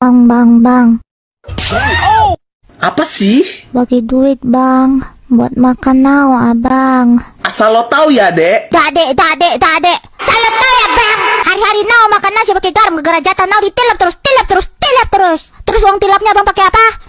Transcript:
Bang, bang, bang. Apa sih? Bagi duit, bang. Buat makan nao, abang. Asal lo tau ya, dek. Tak, dek, tak, dek, tak, dek. Asal lo tahu ya, bang. Hari-hari nao makan nasi pakai garam, gara jatah nao ditilap terus, tilap terus, tilap terus. Terus uang tilapnya abang pakai apa?